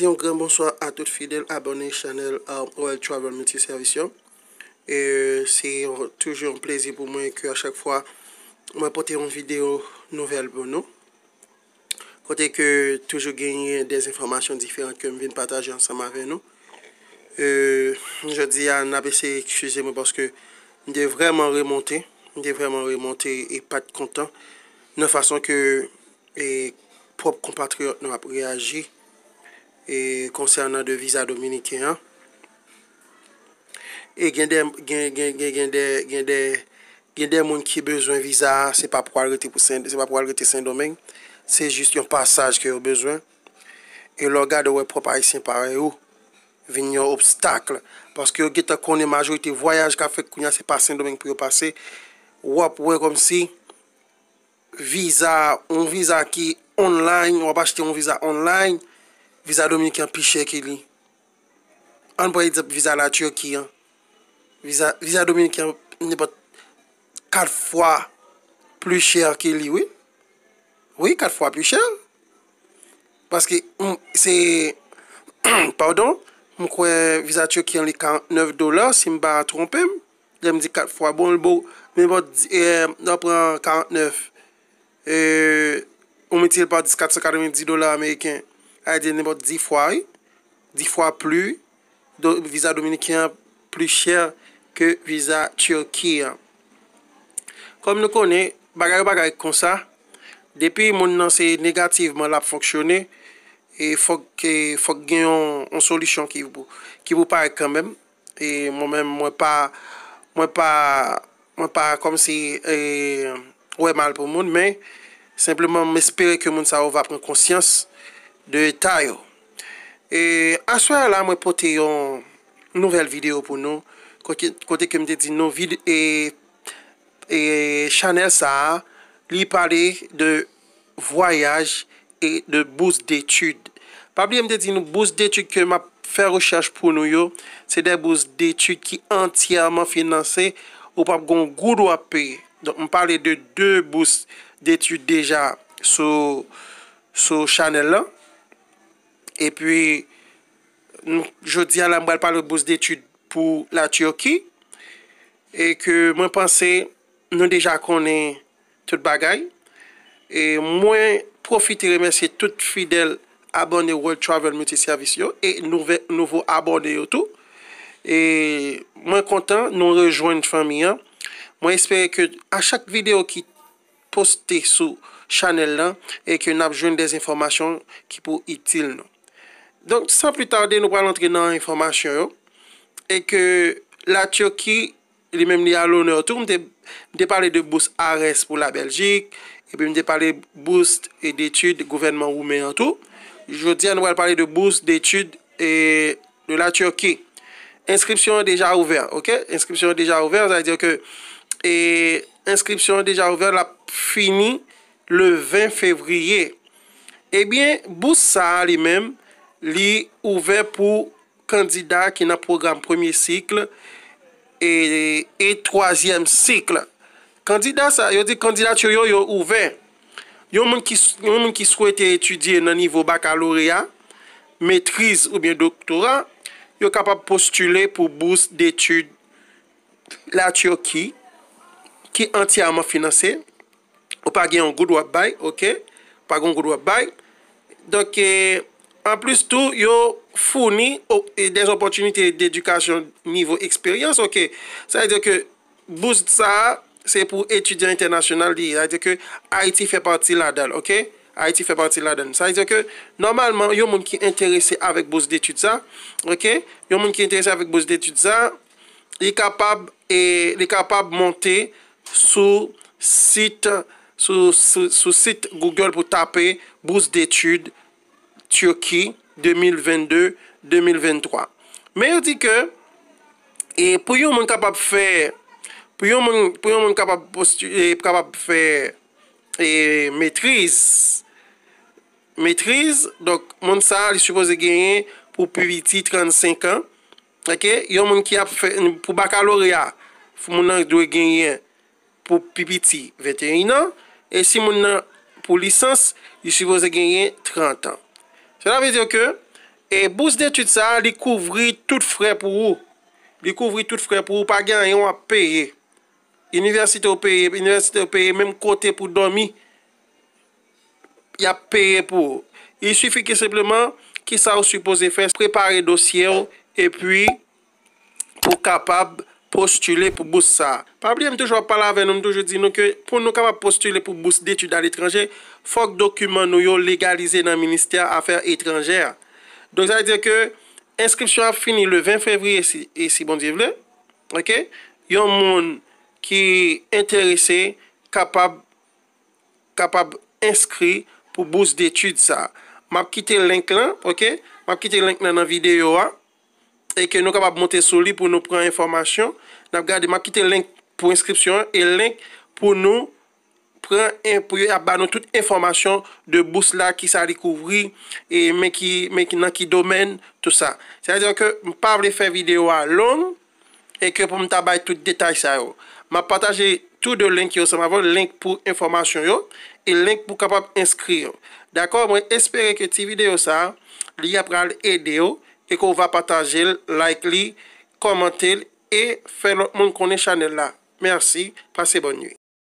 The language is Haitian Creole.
Bonsoir a tout fidèl abonè chanèl a World Travel Multiservisyon e si toujè un plèzi pou mwen kè a chèk fwa mwen pote yon videyo nouvel pou nou kote kè toujè gènyè des informasyon difèrent kè mwen vin patajè ansan mwen vè nou e jè di an abese kifize mwen bors kè mwen dè vreman remontè mwen dè vreman remontè e pat kontan nan fason kè e prop compatriot nan ap reagi E konsernan de viza dominiken. E gen de moun ki bezwen viza, se pa pou algete Saint-Domingue. Se jist yon passage ki yo bezwen. E logade wè propay si yon pare yo. Ven yon obstakle. Paske yo geta konen majwote voyaj ka fek kounya se pa Saint-Domingue pou yo pase. Wè kom si, viza, yon viza ki online, wè pa chete yon viza online. Visa Dominikyan pi chè kè li. An pou yè dèp visa la Chokyan. Visa Dominikyan nè pot kat fwa plu chè kè li, wè? Wè, kat fwa plu chè. Paske, pardon, mou kwen visa Chokyan li 49 dolar, si mba trompèm, jèm di kat fwa bon l'bo, mè pot dèm, nan prèm 49, e, ou mè tèl pa 10, 490 dolar Amerikyan. a di nè bot di fwa, di fwa plu, visa Dominikian plu chèl ke visa Chirki. Kom nou konè, bagay bagay kon sa, depi moun nan se negatif moun la pou foksyone, e fok gen yon solisyon ki pou pa ek kan mèm, e moun mèm mwen pa mwen pa kom si wè mal pou moun, mèm simplement mèspere ke moun sa ou va proun konsyans, De ta yo E aswa la mwen pote yon Nouvel video pou nou Kote ke mwen de di nou E, e chanel sa Li pale de Voyage E de bous d'etude Pabli mwen de di nou bous d'etude ke mwen fè Recherche pou nou yo Se de bous d'etude ki antiyaman finanse Ou pap gon goul wap pe Don mwen pale de de bous D'etude deja Sou chanel la Et puis, je dis à la moelle par le bouse d'étude pou la Tuyoki. Et que moi pense, nous déjà connait tout bagay. Et moi profite remercier tout fidèle abonné World Travel Multiservicio et nouvo abonné YouTube. Et moi content, nous rejoigne famille. Moi espère que à chaque vidéo qui poste sous chanel là, et que nous rejoigne des informations qui pour itile nous. Donk, sa pli tande nou pal antre nan informasyon yo, e ke la Tchokye li menm li alon e otou, mde pale de Bouss Ares pou la Belgique, e pe mde pale Bouss et d'etude gouvernement ou men an tou, jwo di an nou pal pale de Bouss d'etude e la Tchokye. Inscription e deja ouver, ok? Inscription e deja ouver, zay diyo ke, e inscription e deja ouver la fini le 20 fevriye. E eh ben, Bouss Ares li menm, li ouve pou kandida ki nan program premier sikl e, e troazyem sikl. Kandida sa, yo di kandida chyo yo yo ouve. Yon moun ki souwete etudye nan nivou bakaloria, metriz oubyen doktora, yo kapap postule pou bous d'etud la chyo ki, ki antiyama finanse. Ou pa gen yon goud wap bay, ok? Pa gen yon goud wap bay. Donke, eh, An plus tou, yo founi des opotunite d'edukasyon nivou eksperyans. Ok, sa y diyo ke boost sa, se pou etudyan internasyonal diye. Sa y diyo ke Haiti fè pati la dan. Ok, Haiti fè pati la dan. Sa y diyo ke, normalman, yo moun ki enterese avèk boost d'etud sa. Ok, yo moun ki enterese avèk boost d'etud sa. Sa y diyo ke, li kapab monte sou sit Google pou tape boost d'etud. Turki 2022-2023. Me yon di ke, pou yon moun kapap fè, pou yon moun kapap fè, mètriz, mètriz, moun sa, yon soubozè genyen pou pipiti 35 an, yon moun ki ap fè, pou bakaloria, pou moun nan dwe genyen pou pipiti 21 an, e si moun nan pou lisans, yon soubozè genyen 30 an. Se la ve diyo ke, e bous de tut sa, li kouvri tout fre pou ou. Li kouvri tout fre pou ou, pa gen yon a peye. Universite ou peye, universite ou peye, menm kote pou domi. Ya peye pou ou. Il suffi ki sepleman ki sa ou supose fe prepare dosye ou, e pi pou kapab... Postule pou bous sa Pabli m touj wap pala aven m touj waj di nou ke Pon nou kama postule pou bous detude al etranje Fok dokumen nou yo legalize nan minister afer etranje Don zay diye ke Inscription a fini le 20 fevri e si bon diye vle Ok Yon moun ki enterese Kapab Kapab inskri pou bous detude sa Map kite link lan Ok Map kite link lan nan videyo a Eke nou kapap monte sou li pou nou pran informasyon. Nap gade, ma kite link pou inskripsyon. E link pou nou pran, pou yo abano tout informasyon de bous la ki sa likouvri. E men ki nan ki domen, tout sa. Se a diyo ke m pa vle fè video a long. Eke pou m tabay tout detay sa yo. Ma pataje tout de link yo sa. Ma vle link pou informasyon yo. E link pou kapap inskriyo. D'akor, mwen espere ki ti video sa li ap pral ede yo. E kou va pataje, like li, komante li, e fè moun konen chanel la. Mersi, pase bon nye.